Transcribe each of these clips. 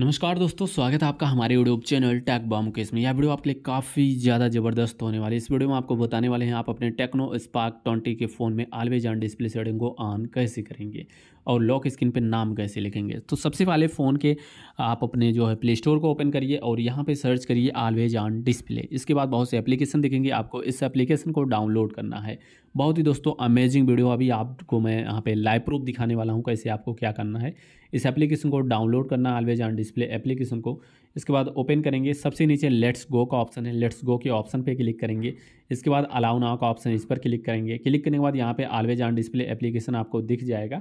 नमस्कार दोस्तों स्वागत है आपका हमारे यूट्यूब चैनल टैक बॉम केस में यह वीडियो आपके लिए काफ़ी ज़्यादा ज़बरदस्त होने वाली है इस वीडियो में आपको बताने वाले हैं आप अपने टेक्नो स्पार्क ट्वेंटी के फ़ोन में ऑलवेज ऑन डिस्प्ले सेटिंग को ऑन कैसे करेंगे और लॉक स्क्रीन पे नाम कैसे लिखेंगे तो सबसे पहले फ़ोन के आप अपने जो है प्ले स्टोर को ओपन करिए और यहाँ पर सर्च करिए ऑलवेज ऑन डिस्प्ले इसके बाद बहुत से एप्लीकेशन दिखेंगे आपको इस एप्लीकेशन को डाउनलोड करना है बहुत ही दोस्तों अमेजिंग वीडियो अभी आपको मैं यहाँ पर लाइव प्रूफ दिखाने वाला हूँ कैसे आपको क्या करना है इस एप्लीकेशन को डाउनलोड करना ऑलवेज ऑन डिस्प्ले एप्लीकेशन को इसके बाद ओपन करेंगे सबसे नीचे लेट्स गो का ऑप्शन है लेट्स गो के ऑप्शन पे क्लिक करेंगे इसके बाद अलाउ नाउ का ऑप्शन इस पर क्लिक करेंगे क्लिक करने के बाद यहाँ पे आलवेज ऑन डिस्प्ले एप्लीकेशन आपको दिख जाएगा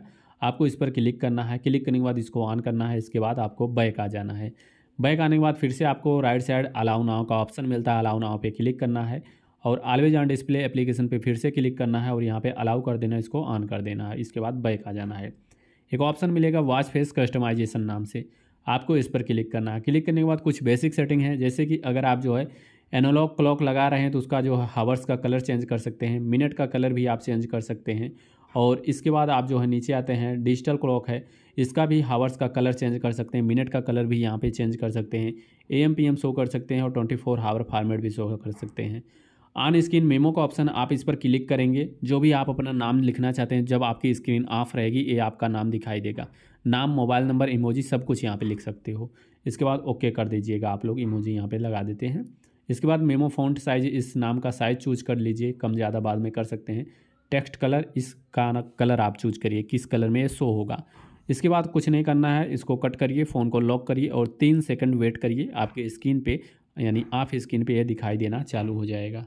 आपको इस पर क्लिक करना है क्लिक करने के बाद इसको ऑन करना है इसके बाद आपको बैक आ जाना है बैक आने के बाद फिर से आपको राइट साइड अलाउ नाव का ऑप्शन मिलता है अलाउ नाव पर क्लिक करना है और आलवेज ऑन डिस्प्ले एप्लीकेशन पर फिर से क्लिक करना है और यहाँ पर अलाउ कर देना है इसको ऑन कर देना है इसके बाद बैक आ जाना है एक ऑप्शन मिलेगा वॉच फेस कस्टमाइजेशन नाम से आपको इस पर क्लिक करना है क्लिक करने के बाद कुछ बेसिक सेटिंग है जैसे कि अगर आप जो है एनालॉग क्लॉक लगा रहे हैं तो उसका जो हावर्स का कलर चेंज कर सकते हैं मिनट का कलर भी आप चेंज कर सकते हैं और इसके बाद आप जो है नीचे आते हैं डिजिटल क्लॉक है इसका भी हावर्स का कलर चेंज कर सकते हैं मिनट का कलर भी यहाँ पे चेंज कर सकते हैं A M P M show कर सकते हैं और ट्वेंटी फोर हावर फार्मेट भी शो कर सकते हैं ऑन स्क्रीन मेमो का ऑप्शन आप इस पर क्लिक करेंगे जो भी आप अपना नाम लिखना चाहते हैं जब आपकी स्क्रीन ऑफ रहेगी ये आपका नाम दिखाई देगा नाम मोबाइल नंबर इमोजी सब कुछ यहाँ पे लिख सकते हो इसके बाद ओके कर दीजिएगा आप लोग इमोजी यहाँ पे लगा देते हैं इसके बाद मेमो फ़ॉन्ट साइज इस नाम का साइज़ चूज कर लीजिए कम ज़्यादा बाद में कर सकते हैं टेक्स्ट कलर इसका कलर आप चूज करिए किस कलर में ये शो होगा इसके बाद कुछ नहीं करना है इसको कट करिए फ़ोन को लॉक करिए और तीन सेकेंड वेट करिए आपके स्क्रीन पर यानी ऑफ स्क्रीन पर यह दिखाई देना चालू हो जाएगा